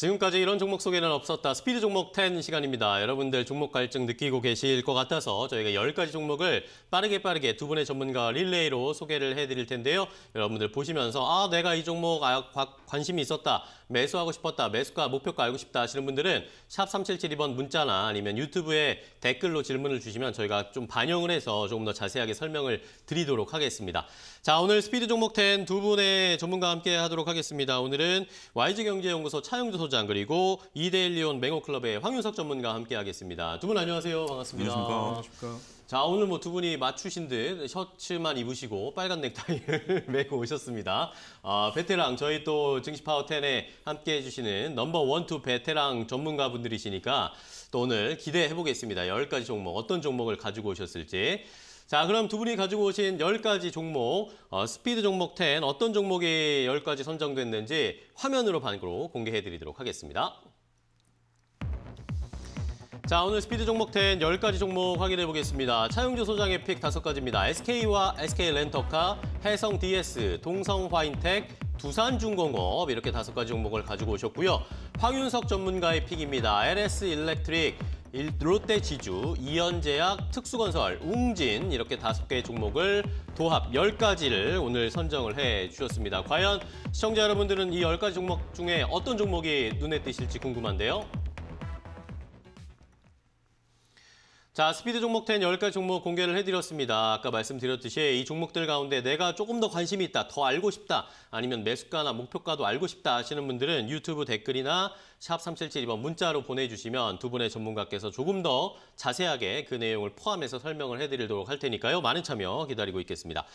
지금까지 이런 종목 소개는 없었다. 스피드 종목 10 시간입니다. 여러분들 종목 갈증 느끼고 계실 것 같아서 저희가 10가지 종목을 빠르게 빠르게 두 분의 전문가 릴레이로 소개를 해드릴 텐데요. 여러분들 보시면서 아 내가 이 종목 아, 관심이 있었다. 매수하고 싶었다. 매수가 목표가 알고 싶다 하시는 분들은 샵 3772번 문자나 아니면 유튜브에 댓글로 질문을 주시면 저희가 좀 반영을 해서 조금 더 자세하게 설명을 드리도록 하겠습니다. 자 오늘 스피드 종목 10 두 분의 전문가와 함께 하도록 하겠습니다. 오늘은 YG경제연구소 차영주 소장 소장 그리고 이데일리온 맹호클럽의 황윤석 전문가와 함께하겠습니다. 두 분 안녕하세요. 반갑습니다. 안녕하십니까. 자 오늘 뭐 두 분이 맞추신 듯 셔츠만 입으시고 빨간 넥타이를 메고 오셨습니다. 아, 베테랑 저희 또 증시 파워 10에 함께해 주시는 넘버 원투 베테랑 전문가 분들이시니까 또 오늘 기대해 보겠습니다. 1 0 가지 종목 어떤 종목을 가지고 오셨을지. 자, 그럼 두 분이 가지고 오신 10가지 종목, 어, 스피드 종목 10 어떤 종목이 10가지 선정됐는지 화면으로 반으로 공개해 드리도록 하겠습니다. 자, 오늘 스피드 종목 10 10가지 종목 확인해 보겠습니다. 차용주 소장의 픽 5가지입니다. SK와 SK 렌터카, 해성 DS, 동성 화인텍, 두산중공업 이렇게 5가지 종목을 가지고 오셨고요. 황윤석 전문가의 픽입니다. LS 일렉트릭, 롯데지주, 이현제약, 특수건설, 웅진 이렇게 다섯 개의 종목을 도합 열가지를 오늘 선정을 해주셨습니다. 과연 시청자 여러분들은 이 열가지 종목 중에 어떤 종목이 눈에 띄실지 궁금한데요. 자, 스피드 종목 10 10가지 종목 공개를 해드렸습니다. 아까 말씀드렸듯이 이 종목들 가운데 내가 조금 더 관심이 있다, 더 알고 싶다, 아니면 매수가나 목표가도 알고 싶다 하시는 분들은 유튜브 댓글이나 샵 3772번 문자로 보내주시면 두 분의 전문가께서 조금 더 자세하게 그 내용을 포함해서 설명을 해드리도록 할 테니까요. 많은 참여 기다리고 있겠습니다.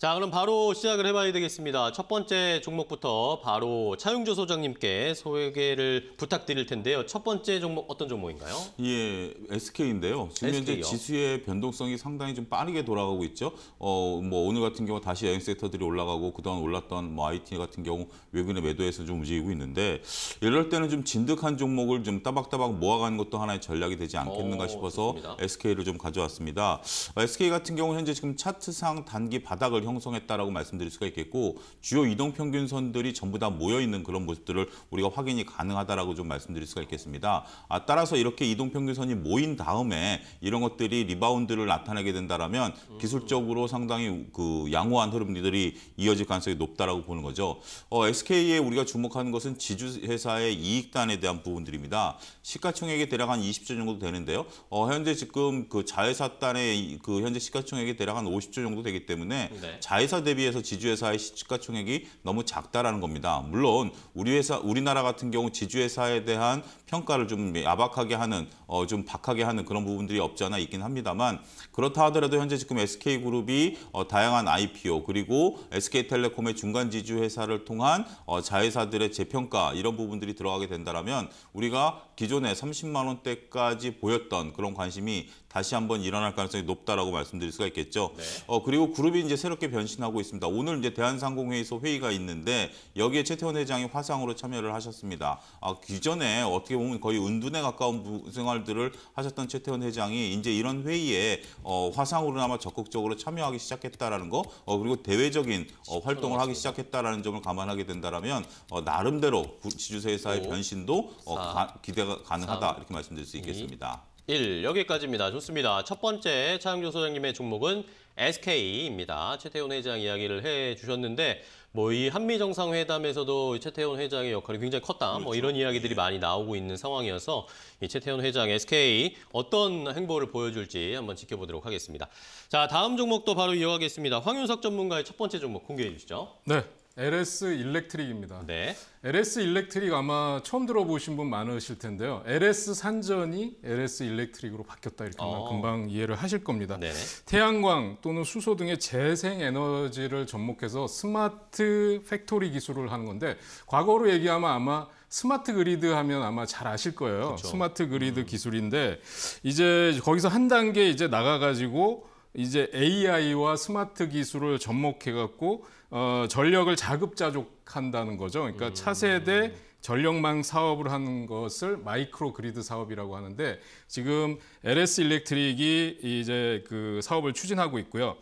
자, 그럼 바로 시작을 해봐야 되겠습니다. 첫 번째 종목부터 바로 차용조 소장님께 소개를 부탁드릴 텐데요. 첫 번째 종목 어떤 종목인가요? 예, SK인데요. 지금 SK요. 현재 지수의 변동성이 상당히 좀 빠르게 돌아가고 있죠. 어, 뭐 오늘 같은 경우 다시 여행 섹터들이 올라가고 그동안 올랐던 뭐 IT 같은 경우 외근의 매도에서 좀 움직이고 있는데 이럴 때는 좀 진득한 종목을 좀 따박따박 모아가는 것도 하나의 전략이 되지 않겠는가 싶어서 좋 SK를 좀 가져왔습니다. SK 같은 경우 현재 지금 차트상 단기 바닥을 형성했다라고 말씀드릴 수가 있겠고 주요 이동 평균선들이 전부 다 모여 있는 그런 모습들을 우리가 확인이 가능하다라고 좀 말씀드릴 수가 있겠습니다. 아, 따라서 이렇게 이동 평균선이 모인 다음에 이런 것들이 리바운드를 나타내게 된다라면 기술적으로 상당히 그 양호한 흐름들이 이어질 가능성이 높다라고 보는 거죠. 어, SK에 우리가 주목하는 것은 지주회사의 이익단에 대한 부분들입니다. 시가총액이 대략 한 20조 정도 되는데요. 어, 현재 지금 그 자회사단의 그 현재 시가총액이 대략 한 50조 정도 되기 때문에 네. 자회사 대비해서 지주회사의 시가총액이 너무 작다라는 겁니다. 물론 우리 회사 우리나라 같은 경우 지주회사에 대한 평가를 좀 야박하게 하는 어, 좀 박하게 하는 그런 부분들이 없지 않아 있긴 합니다만 그렇다 하더라도 현재 지금 SK 그룹이 어, 다양한 IPO 그리고 SK텔레콤의 중간 지주회사를 통한 어, 자회사들의 재평가 이런 부분들이 들어가게 된다라면 우리가 기존에 30만 원대까지 보였던 그런 관심이 다시 한번 일어날 가능성이 높다라고 말씀드릴 수가 있겠죠. 네. 어, 그리고 그룹이 이제 새롭게 변신하고 있습니다. 오늘 이제 대한상공회의소 회의가 있는데 여기에 최태원 회장이 화상으로 참여를 하셨습니다. 아, 기존에 어떻게 보면 거의 은둔에 가까운 생활들을 하셨던 최태원 회장이 이제 이런 회의에 어, 화상으로나마 적극적으로 참여하기 시작했다라는 거, 어, 그리고 대외적인 어, 활동을 하기 시작했다라는 점을 감안하게 된다라면 어, 나름대로 지주회사의 변신도 어, 가, 기대가 가능하다 이렇게 말씀드릴 수 있겠습니다. 1. 여기까지입니다. 좋습니다. 첫 번째 차영조 소장님의 종목은 SK입니다. 최태훈 회장 이야기를 해주셨는데 뭐 이 한미 정상회담에서도 최태훈 회장의 역할이 굉장히 컸다. 뭐 그렇죠. 뭐 이런 이야기들이 많이 나오고 있는 상황이어서 이최태훈 회장 SK 어떤 행보를 보여줄지 한번 지켜보도록 하겠습니다. 자 다음 종목도 바로 이어가겠습니다. 황윤석 전문가의 첫 번째 종목 공개해 주시죠. 네, LS 일렉트릭입니다. 네. LS 일렉트릭 아마 처음 들어보신 분 많으실 텐데요. LS 산전이 LS 일렉트릭으로 바뀌었다 이렇게 어. 금방 이해를 하실 겁니다. 네 태양광 또는 수소 등의 재생 에너지를 접목해서 스마트 팩토리 기술을 하는 건데 과거로 얘기하면 아마 스마트 그리드 하면 아마 잘 아실 거예요. 그쵸. 스마트 그리드 음. 기술인데 이제 거기서 한 단계 이제 나가 가지고 이제 AI와 스마트 기술을 접목해갖고 어, 전력을 자급자족한다는 거죠. 그러니까 음. 차세대 전력망 사업을 하는 것을 마이크로 그리드 사업이라고 하는데 지금 LS 일렉트릭이 이제 그 사업을 추진하고 있고요.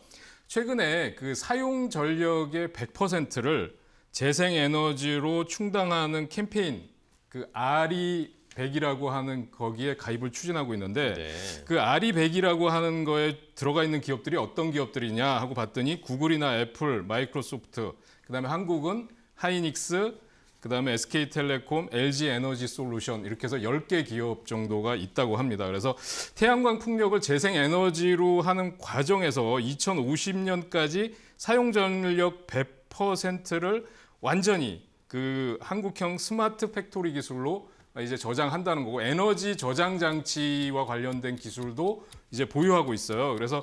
최근에 그 사용 전력의 100%를 재생 에너지로 충당하는 캠페인 그 R이 백이라고 하는 거기에 가입을 추진하고 있는데 네. 그 아리 백이라고 하는 거에 들어가 있는 기업들이 어떤 기업들이냐 하고 봤더니 구글이나 애플, 마이크로소프트, 그다음에 한국은 하이닉스, 그다음에 SK텔레콤, LG 에너지 솔루션 이렇게 해서 10개 기업 정도가 있다고 합니다. 그래서 태양광 풍력을 재생 에너지로 하는 과정에서 2050년까지 사용 전력 100%를 완전히 그 한국형 스마트 팩토리 기술로 이제 저장한다는 거고 에너지 저장 장치와 관련된 기술도 이제 보유하고 있어요. 그래서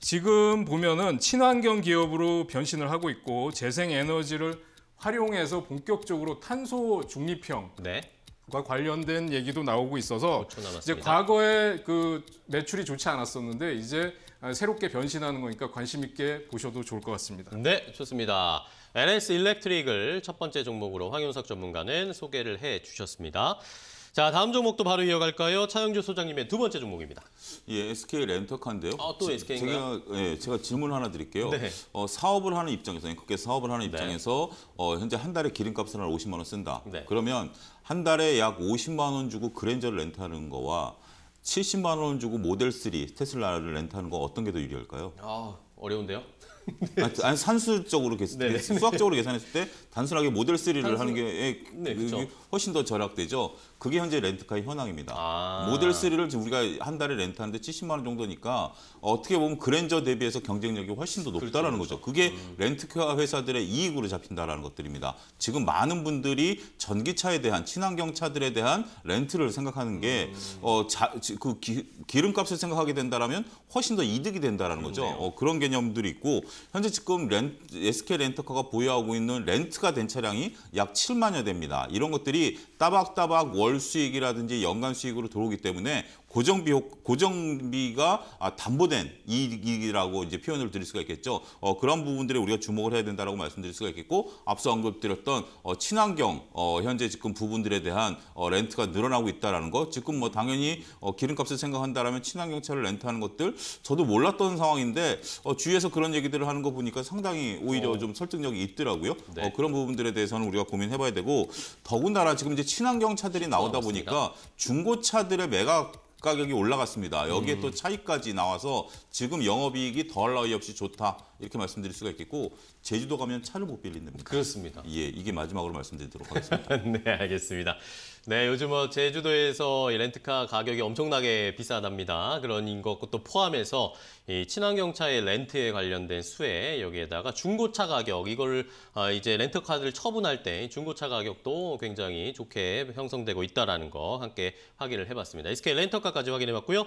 지금 보면은 친환경 기업으로 변신을 하고 있고 재생 에너지를 활용해서 본격적으로 탄소 중립형 네. 과 관련된 얘기도 나오고 있어서 이제 과거에 그 매출이 좋지 않았었는데 이제 아, 새롭게 변신하는 거니까 관심 있게 보셔도 좋을 것 같습니다. 네, 좋습니다. NS 일렉트릭을 첫 번째 종목으로 황윤석 전문가는 소개를 해주셨습니다. 자, 다음 종목도 바로 이어갈까요? 차영주 소장님의 두 번째 종목입니다. 예, SK 렌터카인데요. 아, 또 SK인가요? 제가, 예, 제가 질문 하나 드릴게요. 네. 어, 사업을 하는 입장에서, 그게 사업을 하는 네. 입장에서 네. 어, 현재 한 달에 기름값을 한 50만 원 쓴다. 네. 그러면 한 달에 약 50만 원 주고 그랜저를 렌트하는 거와 70만 원 주고 모델 3 테슬라를 렌트하는 거 어떤 게 더 유리할까요? 아 어려운데요. 아, 아니, 산술적으로 계산, 네, 네. 예, 수학적으로 계산했을 때 단순하게 모델 3를 단순... 하는 게 예, 네, 그렇죠. 훨씬 더 절약되죠. 그게 현재 렌트카의 현황입니다. 아... 모델 3를 지금 우리가 한 달에 렌트하는데 70만 원 정도니까 어떻게 보면 그랜저 대비해서 경쟁력이 훨씬 더 높다라는 그렇죠, 그렇죠. 거죠. 그게 그렇죠. 음... 렌트카 회사들의 이익으로 잡힌다라는 것들입니다. 지금 많은 분들이 전기차에 대한 친환경 차들에 대한 렌트를 생각하는 게 음... 어, 자, 그 기, 기름값을 생각하게 된다라면 훨씬 더 이득이 된다라는 거죠. 어, 그런 개념들이 있고 현재 지금 렌, SK 렌터카가 보유하고 있는 렌트가 된 차량이 약 7만여 대입니다. 이런 것들이 따박따박 월 수익이라든지 연간 수익으로 들어오기 때문에 고정비 고정비가 아, 담보된 이익이라고 이제 표현을 드릴 수가 있겠죠. 어, 그런 부분들에 우리가 주목을 해야 된다라고 말씀드릴 수가 있겠고 앞서 언급드렸던 어, 친환경 어, 현재 지금 부분들에 대한 어, 렌트가 늘어나고 있다라는 거. 지금 뭐 당연히 어, 기름값을 생각한다라면 친환경 차를 렌트하는 것들 저도 몰랐던 상황인데 어, 주위에서 그런 얘기들을 하는 거 보니까 상당히 오히려 어. 좀 설득력이 있더라고요. 네. 어, 그런 부분들에 대해서는 우리가 고민해봐야 되고 더군다나 지금 이제 친환경 차들이 음, 나오다 보니까 중고차들의 매각 가격이 올라갔습니다. 여기에 음. 또 차이까지 나와서 지금 영업이익이 더할 나위 없이 좋다 이렇게 말씀드릴 수가 있겠고 제주도 가면 차를 못 빌린답니다. 그렇습니다. 예, 이게 마지막으로 말씀드리도록 하겠습니다. 네, 알겠습니다. 네, 요즘 뭐 제주도에서 렌트카 가격이 엄청나게 비싸답니다. 그런 것도 포함해서 이 친환경차의 렌트에 관련된 수혜 여기에다가 중고차 가격 이걸 아, 이제 렌터카를 처분할 때 중고차 가격도 굉장히 좋게 형성되고 있다라는 거 함께 확인을 해봤습니다. SK 렌터카까지 확인해봤고요.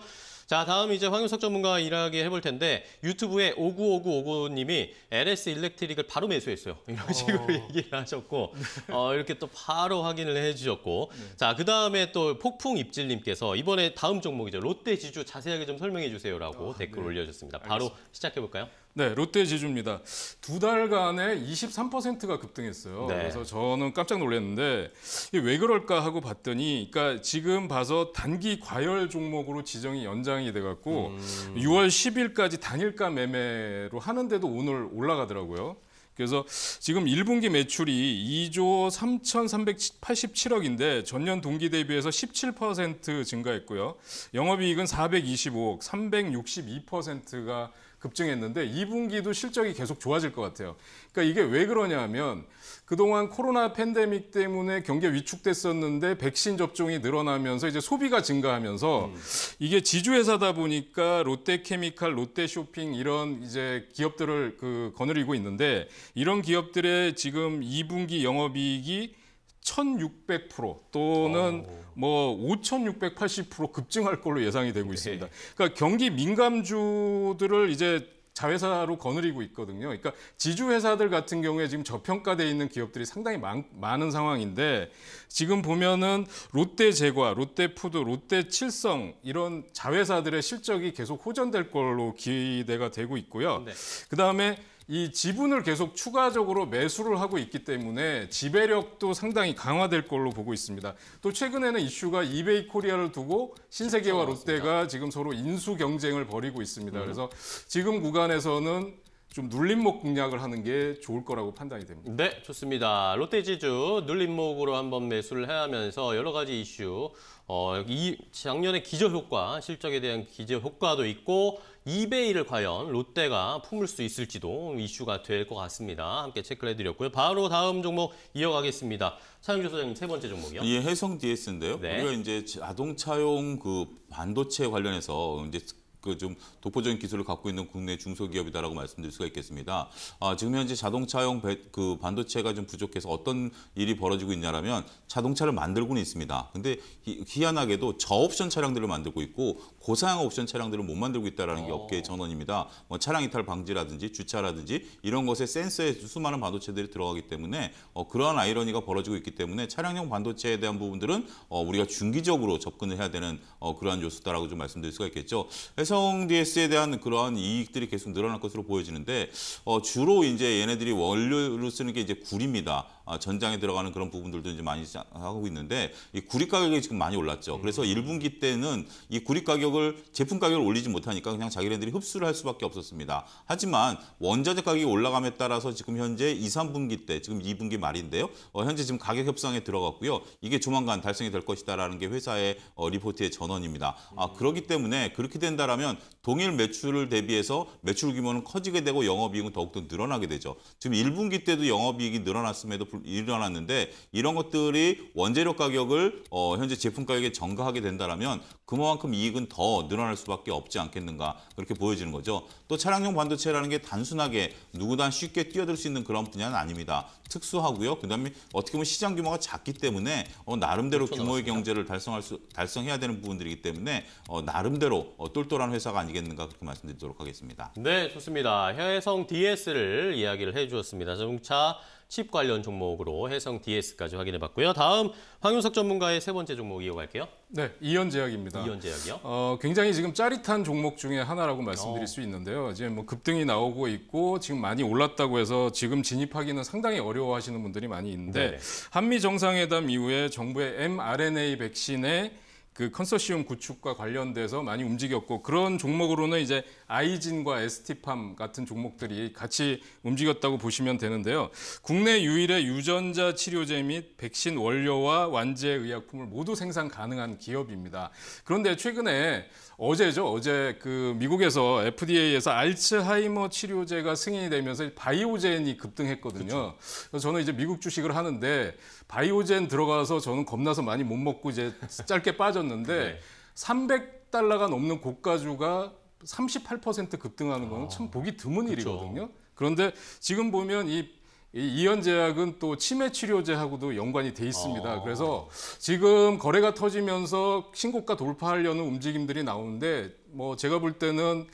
자, 다음 이제 황윤석 전문가와 일하게 해볼 텐데 유튜브에 595959님이 LS 일렉트릭을 바로 매수했어요. 이런 식으로 어... 얘기를 하셨고 네. 어, 이렇게 또 바로 확인을 해주셨고 네. 자, 그다음에 또 폭풍 입질님께서 이번에 다음 종목이죠. 롯데지주 자세하게 좀 설명해 주세요라고 아, 댓글 네. 올려주셨습니다. 바로 알겠습니다. 시작해볼까요? 네, 롯데 제주입니다두 달간에 23%가 급등했어요. 네. 그래서 저는 깜짝 놀랐는데 왜 그럴까 하고 봤더니 그러니까 지금 봐서 단기 과열 종목으로 지정이 연장이 돼 갖고 음. 6월 10일까지 당일가 매매로 하는데도 오늘 올라가더라고요. 그래서 지금 1분기 매출이 2조 3,387억인데 전년 동기 대비해서 17% 증가했고요. 영업이익은 425억, 362%가 급증했는데 2분기도 실적이 계속 좋아질 것 같아요. 그러니까 이게 왜 그러냐면 그동안 코로나 팬데믹 때문에 경기가 위축됐었는데 백신 접종이 늘어나면서 이제 소비가 증가하면서 음. 이게 지주회사다 보니까 롯데케미칼, 롯데쇼핑 이런 이제 기업들을 그 거느리고 있는데 이런 기업들의 지금 2분기 영업이익이 1,600% 또는 어. 뭐5,680% 급증할 걸로 예상이 되고 네. 있습니다. 그러니까 경기 민감주들을 이제 자회사로 거느리고 있거든요. 그러니까 지주회사들 같은 경우에 지금 저평가돼 있는 기업들이 상당히 많, 많은 상황인데 지금 보면은 롯데제과, 롯데푸드, 롯데칠성 이런 자회사들의 실적이 계속 호전될 걸로 기대가 되고 있고요. 네. 그다음에 이 지분을 계속 추가적으로 매수를 하고 있기 때문에 지배력도 상당히 강화될 걸로 보고 있습니다. 또 최근에는 이슈가 이베이 코리아를 두고 신세계와 롯데가 지금 서로 인수 경쟁을 벌이고 있습니다. 음. 그래서 지금 구간에서는 좀 눌림목 공략을 하는 게 좋을 거라고 판단이 됩니다. 네, 좋습니다. 롯데지주 눌림목으로 한번 매수를 해하면서 야 여러 가지 이슈, 어, 이 작년에 기저효과, 실적에 대한 기저효과도 있고 이베이를 과연 롯데가 품을 수 있을지도 이슈가 될 것 같습니다. 함께 체크를 해드렸고요. 바로 다음 종목 이어가겠습니다. 차영주 소장님 세 번째 종목이요. 예, 해성 DS인데요. 네. 우리가 이제 자동차용 그 반도체 관련해서 이제 그좀 독보적인 기술을 갖고 있는 국내 중소기업이다라고 말씀드릴 수가 있겠습니다. 아, 지금 현재 자동차용 배, 그 반도체가 좀 부족해서 어떤 일이 벌어지고 있냐라면 자동차를 만들고는 있습니다. 근데 희, 희한하게도 저옵션 차량들을 만들고 있고 고사양 옵션 차량들을 못 만들고 있다라는 게 어. 업계의 전원입니다. 뭐 차량 이탈 방지라든지 주차라든지 이런 것에 센서에 수많은 반도체들이 들어가기 때문에 어, 그러한 아이러니가 벌어지고 있기 때문에 차량용 반도체에 대한 부분들은 어, 우리가 중기적으로 접근을 해야 되는 어, 그러한 요소다라고 좀 말씀드릴 수가 있겠죠. 그래서 삼성 DS에 대한 그러한 이익들이 계속 늘어날 것으로 보여지는데 어, 주로 이제 얘네들이 원료를 쓰는 게 이제 굴입니다. 아, 전장에 들어가는 그런 부분들도 이제 많이 하고 있는데 이 구리 가격이 지금 많이 올랐죠. 그래서 1분기 음. 때는 이 구리 가격을 제품 가격을 올리지 못하니까 그냥 자기네들이 흡수를 할 수밖에 없었습니다. 하지만 원자재 가격이 올라감에 따라서 지금 현재 2, 3분기 때 지금 2분기 말인데요. 어, 현재 지금 가격 협상에 들어갔고요. 이게 조만간 달성이 될 것이다라는 게 회사의 어, 리포트의 전원입니다. 아, 음. 그렇기 때문에 그렇게 된다라면 동일 매출을 대비해서 매출 규모는 커지게 되고 영업이익은 더욱더 늘어나게 되죠. 지금 1분기 때도 영업이익이 늘어났음에도 일어났는데 이런 것들이 원재료 가격을 어, 현재 제품 가격에 전가하게 된다면 그만큼 이익은 더 늘어날 수밖에 없지 않겠는가 그렇게 보여지는 거죠. 또 차량용 반도체라는 게 단순하게 누구나 쉽게 뛰어들 수 있는 그런 분야는 아닙니다. 특수하고요. 그다음에 어떻게 보면 시장 규모가 작기 때문에 어, 나름대로 규모의 나왔습니다. 경제를 달성할 수 달성해야 되는 부분들이기 때문에 어, 나름대로 어, 똘똘한 회사가 아니겠는가 그렇게 말씀드리도록 하겠습니다. 네, 좋습니다. 혜성 DS를 이야기를 해주었습니다. 자동차 칩 관련 종목으로 혜성 DS까지 확인해봤고요. 다음 황윤석 전문가의 세 번째 종목 이어갈게요. 네, 이연제약입니다. 이연제약이요? 어, 굉장히 지금 짜릿한 종목 중에 하나라고 말씀드릴 어. 수 있는데요. 이제 뭐 급등이 나오고 있고 지금 많이 올랐다고 해서 지금 진입하기는 상당히 어려워하시는 분들이 많이 있는데 네네. 한미 정상회담 이후에 정부의 mRNA 백신에 그컨소시엄 구축과 관련돼서 많이 움직였고 그런 종목으로는 이제 아이진과 에스티팜 같은 종목들이 같이 움직였다고 보시면 되는데요. 국내 유일의 유전자 치료제 및 백신 원료와 완제 의약품을 모두 생산 가능한 기업입니다. 그런데 최근에 어제죠. 어제 그 미국에서 FDA에서 알츠하이머 치료제가 승인이 되면서 바이오젠이 급등했거든요. 그렇죠. 그래서 저는 이제 미국 주식을 하는데 바이오젠 들어가서 저는 겁나서 많이 못 먹고 이제 짧게 빠졌 는데 있었는데 300달러가 넘는 고가주가 38% 급등하는 거는 아, 참 보기 드문 그쵸. 일이거든요. 그런데 지금 보면 이 이연제약은 또 치매 치료제하고도 연관이 돼 있습니다. 아. 그래서 지금 거래가 터지면서 신고가 돌파하려는 움직임들이 나오는데 뭐 제가 볼 때는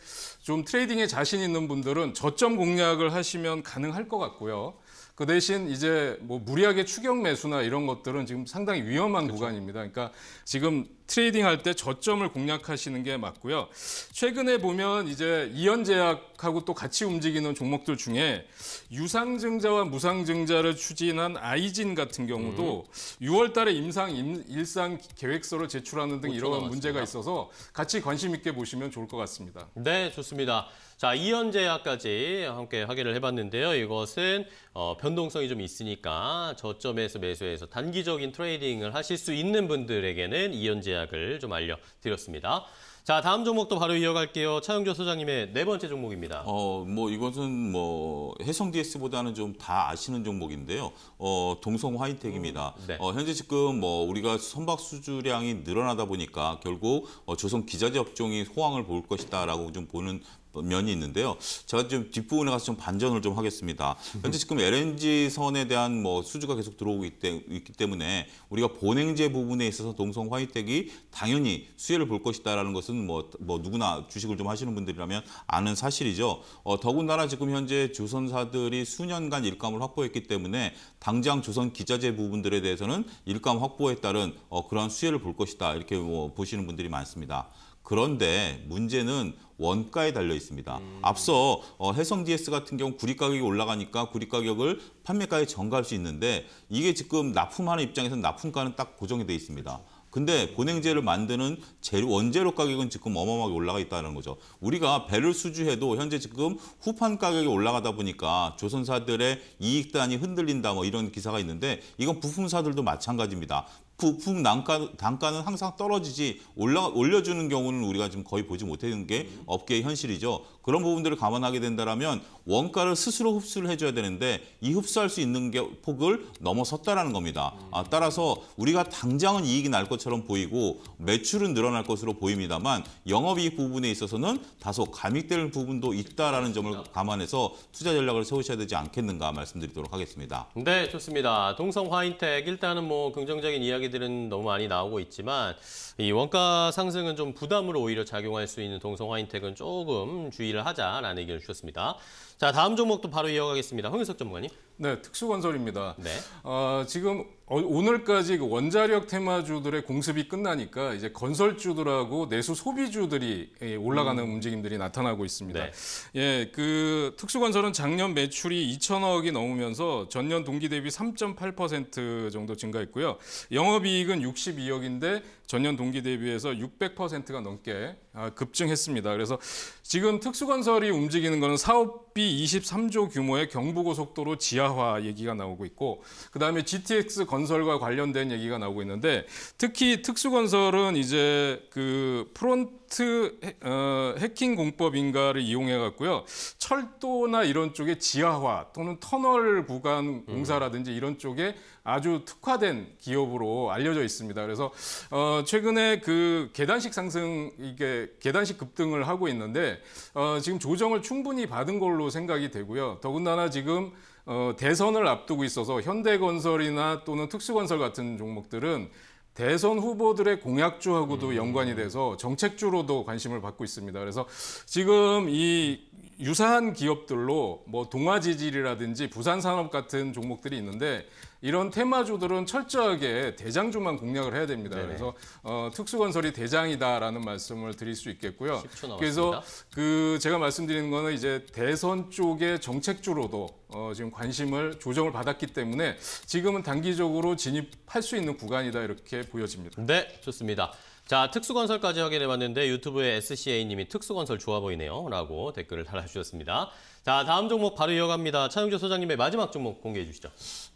좀 트레이딩에 자신 있는 분들은 저점 공략을 하시면 가능할 것 같고요. 그 대신 이제 뭐 무리하게 추격 매수나 이런 것들은 지금 상당히 위험한 그렇죠. 구간입니다. 그러니까 지금 트레이딩 할 때 저점을 공략하시는 게 맞고요. 최근에 보면 이제 이연제약하고 또 같이 움직이는 종목들 중에 유상증자와 무상증자를 추진한 아이진 같은 경우도 음. 6월 달에 임상 임, 일상 계획서를 제출하는 등 이런 문제가 있어서 같이 관심 있게 보시면 좋을 것 같습니다. 네, 좋습니다. 자, 이현제약까지 함께 확인을 해봤는데요. 이것은 어, 변동성이 좀 있으니까 저점에서 매수해서 단기적인 트레이딩을 하실 수 있는 분들에게는 이현제약을 좀 알려드렸습니다. 자, 다음 종목도 바로 이어갈게요. 차영조 소장님의 네 번째 종목입니다. 어, 뭐 이것은 뭐 해성 DS보다는 좀 다 아시는 종목인데요. 어, 동성 화이텍입니다. 음, 네. 어, 현재 지금 뭐 우리가 선박 수주량이 늘어나다 보니까 결국 어, 조선 기자재 업종이 호황을 볼 것이다라고 좀 보는 면이 있는데요. 제가 지금 뒷부분에 가서 좀 반전을 좀 하겠습니다. 현재 지금 LNG 선에 대한 뭐 수주가 계속 들어오고 있기 때문에 우리가 본행제 부분에 있어서 동성 화이택이 당연히 수혜를 볼 것이다라는 것은 뭐, 뭐 누구나 주식을 좀 하시는 분들이라면 아는 사실이죠. 어, 더군다나 지금 현재 조선사들이 수년간 일감을 확보했기 때문에 당장 조선 기자재 부분들에 대해서는 일감 확보에 따른 어, 그러한 수혜를 볼 것이다 이렇게 뭐 보시는 분들이 많습니다. 그런데 문제는 원가에 달려 있습니다. 음. 앞서 어, 해성 DS 같은 경우 구리 가격이 올라가니까 구리 가격을 판매가에 전가할 수 있는데 이게 지금 납품하는 입장에서는 납품가는 딱 고정이 돼 있습니다. 그렇죠. 근데 보냉재를 만드는 재료, 원재료 가격은 지금 어마어마하게 올라가 있다는 거죠. 우리가 배를 수주해도 현재 지금 후판 가격이 올라가다 보니까 조선사들의 이익단이 흔들린다 뭐 이런 기사가 있는데 이건 부품사들도 마찬가지입니다. 부품 단가, 단가는 항상 떨어지지 올라, 올려주는 경우는 우리가 지금 거의 보지 못하는 게 업계의 현실이죠. 그런 부분들을 감안하게 된다면 원가를 스스로 흡수를 해줘야 되는데 이 흡수할 수 있는 게 폭을 넘어섰다라는 겁니다. 아, 따라서 우리가 당장은 이익이 날 것처럼 보이고 매출은 늘어날 것으로 보입니다만 영업이익 부분에 있어서는 다소 감익될 부분도 있다라는 점을 감안해서 투자 전략을 세우셔야 되지 않겠는가 말씀드리도록 하겠습니다. 네, 좋습니다. 동성 화인텍 일단은 뭐 긍정적인 이야기 이야기들은 너무 많이 나오고 있지만 이 원가 상승은 좀 부담으로 오히려 작용할 수 있는 동성 화인텍은 조금 주의를 하자라는 얘기를 주셨습니다. 자 다음 종목도 바로 이어가겠습니다. 홍윤석 전문가님. 네, 특수건설입니다. 네. 어, 지금 어, 오늘까지 그 원자력 테마주들의 공습이 끝나니까 이제 건설주들하고 내수 소비주들이 예, 올라가는 음. 움직임들이 나타나고 있습니다. 네. 예, 그 특수건설은 작년 매출이 2천억이 넘으면서 전년 동기 대비 3.8% 정도 증가했고요. 영업이익은 62억인데 전년 동기 대비해서 600%가 넘게 아, 급증했습니다. 그래서 지금 특수건설이 움직이는 것은 사업비 23조 규모의 경부고속도로 지하화 얘기가 나오고 있고 그다음에 GTX 건설과 관련된 얘기가 나오고 있는데 특히 특수건설은 이제 그 프론트 스마트 어, 해킹 공법인가를 이용해 갖고요. 철도나 이런 쪽에 지하화 또는 터널 구간 음. 공사라든지 이런 쪽에 아주 특화된 기업으로 알려져 있습니다. 그래서 어, 최근에 그 계단식 상승 이게 계단식 급등을 하고 있는데 어, 지금 조정을 충분히 받은 걸로 생각이 되고요. 더군다나 지금 어, 대선을 앞두고 있어서 현대건설이나 또는 특수건설 같은 종목들은 대선 후보들의 공약주하고도 음. 연관이 돼서 정책주로도 관심을 받고 있습니다. 그래서 지금 이 유사한 기업들로 뭐 동아지질이라든지 부산산업 같은 종목들이 있는데 이런 테마주들은 철저하게 대장주만 공략을 해야 됩니다. 네네. 그래서 어, 특수건설이 대장이다라는 말씀을 드릴 수 있겠고요. 그래서 그 제가 말씀드리는 거는 이제 대선 쪽의 정책주로도 어, 지금 관심을 조정을 받았기 때문에 지금은 단기적으로 진입할 수 있는 구간이다 이렇게 보여집니다. 네, 좋습니다. 자, 특수건설까지 확인해봤는데 유튜브에 SCA님이 특수건설 좋아 보이네요 라고 댓글을 달아주셨습니다. 자, 다음 종목 바로 이어갑니다. 차용재 소장님의 마지막 종목 공개해 주시죠.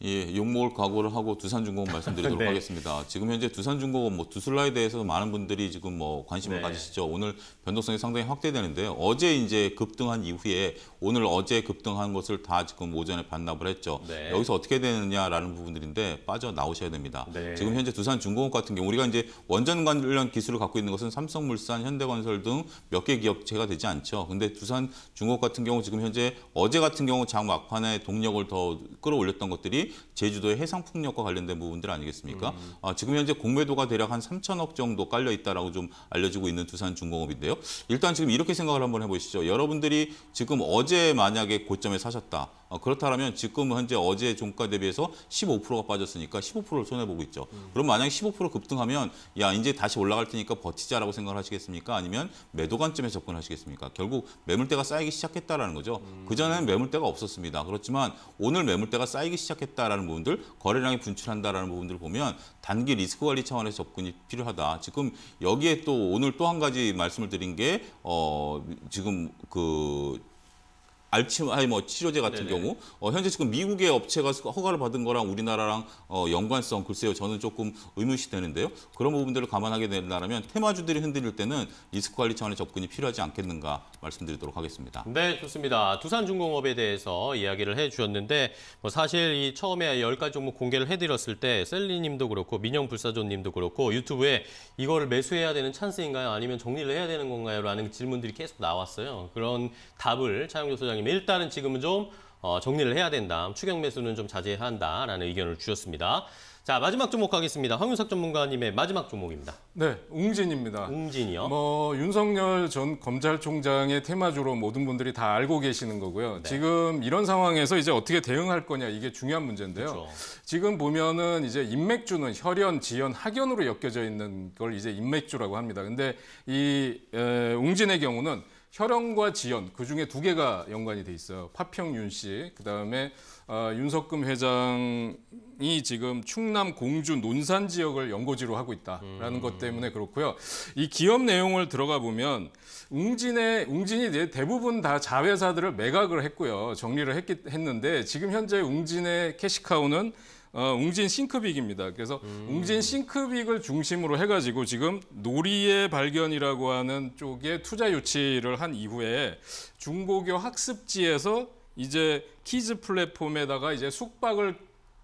예, 욕먹을 각오를 하고 두산중공업 말씀드리도록 네. 네. 하겠습니다. 지금 현재 두산중공업 뭐 두슬라에 대해서 많은 분들이 지금 뭐 관심을 네. 가지시죠. 오늘 변동성이 상당히 확대되는데요. 어제 이제 급등한 이후에 오늘 어제 급등한 것을 다 지금 오전에 반납을 했죠. 네. 여기서 어떻게 되느냐라는 부분들인데 빠져나오셔야 됩니다. 네. 지금 현재 두산중공업 같은 경우 우리가 이제 원전 관련 기술을 갖고 있는 것은 삼성물산, 현대건설 등 몇 개 기업체가 되지 않죠. 근데 두산중공업 같은 경우 지금 현재 어제 어제 같은 경우 장 막판에 동력을 더 끌어올렸던 것들이 제주도의 해상 풍력과 관련된 부분들 아니겠습니까? 음. 아, 지금 현재 공매도가 대략 한 3천억 정도 깔려 있다라고 좀 알려지고 있는 두산 중공업인데요. 일단 지금 이렇게 생각을 한번 해보시죠. 여러분들이 지금 어제 만약에 고점에 사셨다. 어, 그렇다면 지금 현재 어제 종가 대비해서 15%가 빠졌으니까 15%를 손해보고 있죠. 그럼 만약에 15% 급등하면 야 이제 다시 올라갈 테니까 버티자라고 생각을 하시겠습니까? 아니면 매도 관점에 접근하시겠습니까? 결국 매물대가 쌓이기 시작했다라는 거죠. 그전에는 매물대가 없었습니다. 그렇지만 오늘 매물대가 쌓이기 시작했다라는 부분들 거래량이 분출한다라는 부분들을 보면 단기 리스크 관리 차원에서 접근이 필요하다. 지금 여기에 또 오늘 또 한 가지 말씀을 드린 게 어, 지금 그 알츠하이머 뭐 치료제 같은 네네. 경우 어, 현재 지금 미국의 업체가 허가를 받은 거랑 우리나라랑 어, 연관성 글쎄요 저는 조금 의문시되는데요. 그런 부분들을 감안하게 된다면 테마주들이 흔들릴 때는 리스크 관리 차원의 접근이 필요하지 않겠는가 말씀드리도록 하겠습니다. 네, 좋습니다. 두산중공업에 대해서 이야기를 해주셨는데 뭐 사실 이 처음에 1 0가지 종목 공개를 해드렸을 때 셀리님도 그렇고 민영불사조님도 그렇고 유튜브에 이거를 매수해야 되는 찬스인가요? 아니면 정리를 해야 되는 건가요? 라는 질문들이 계속 나왔어요. 그런 답을 차용조 소장님 부장님 일단은 지금은 좀 어, 정리를 해야 된다. 추경 매수는 좀 자제해야 한다라는 의견을 주셨습니다. 자 마지막 종목 하겠습니다. 황윤석 전문가님의 마지막 종목입니다. 네, 웅진입니다. 웅진이요. 뭐 윤석열 전 검찰총장의 테마주로 모든 분들이 다 알고 계시는 거고요. 네. 지금 이런 상황에서 이제 어떻게 대응할 거냐 이게 중요한 문제인데요. 그렇 지금 보면은 이제 인맥주는 혈연, 지연, 학연으로 엮여져 있는 걸 이제 인맥주라고 합니다. 근데 이 에, 웅진의 경우는 혈연과 지연 그 중에 두 개가 연관이 돼 있어요. 파평윤 씨, 그 다음에 어, 윤석금 회장이 지금 충남 공주 논산 지역을 연고지로 하고 있다라는 음. 것 때문에 그렇고요. 이 기업 내용을 들어가 보면 웅진의 웅진이 대부분 다 자회사들을 매각을 했고요, 정리를 했기, 했는데 지금 현재 웅진의 캐시카우는 어, 웅진 싱크빅입니다. 그래서 음. 웅진 싱크빅을 중심으로 해가지고 지금 놀이의 발견이라고 하는 쪽에 투자 유치를 한 이후에 중고교 학습지에서 이제 키즈 플랫폼에다가 이제 숙박을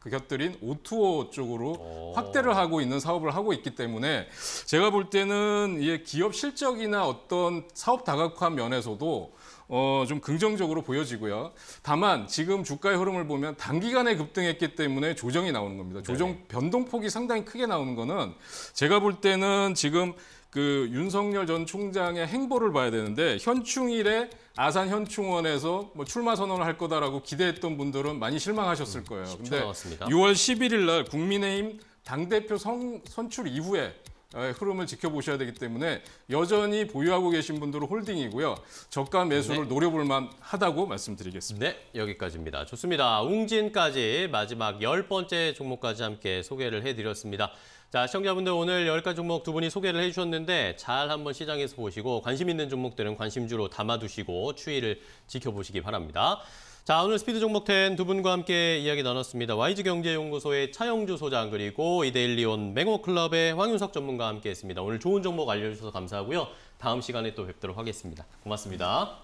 곁들인 오투어 쪽으로 오. 어. 확대를 하고 있는 사업을 하고 있기 때문에 제가 볼 때는 이 기업 실적이나 어떤 사업 다각화 면에서도 어, 좀 긍정적으로 보여지고요. 다만 지금 주가의 흐름을 보면 단기간에 급등했기 때문에 조정이 나오는 겁니다. 네. 조정 네. 변동폭이 상당히 크게 나오는 거는 제가 볼 때는 지금 그 윤석열 전 총장의 행보를 봐야 되는데 현충일에 아산 현충원에서 뭐 출마 선언을 할 거다라고 기대했던 분들은 많이 실망하셨을 음, 거예요. 근데 나왔습니다. 6월 11일 날 국민의힘 당대표 선, 선출 이후에 예, 흐름을 지켜보셔야 되기 때문에 여전히 보유하고 계신 분들은 홀딩이고요. 저가 매수를 네. 노려볼 만하다고 말씀드리겠습니다. 네, 여기까지입니다. 좋습니다. 웅진까지 마지막 열번째 종목까지 함께 소개를 해드렸습니다. 자, 시청자분들 오늘 열가지 종목 두 분이 소개를 해주셨는데 잘 한번 시장에서 보시고 관심 있는 종목들은 관심주로 담아두시고 추이를 지켜보시기 바랍니다. 자, 오늘 스피드 종목 텐 두 분과 함께 이야기 나눴습니다. YG경제연구소의 차영주 소장 그리고 이데일리온 맹호클럽의 황윤석 전문가와 함께했습니다. 오늘 좋은 종목 알려주셔서 감사하고요. 다음 시간에 또 뵙도록 하겠습니다. 고맙습니다.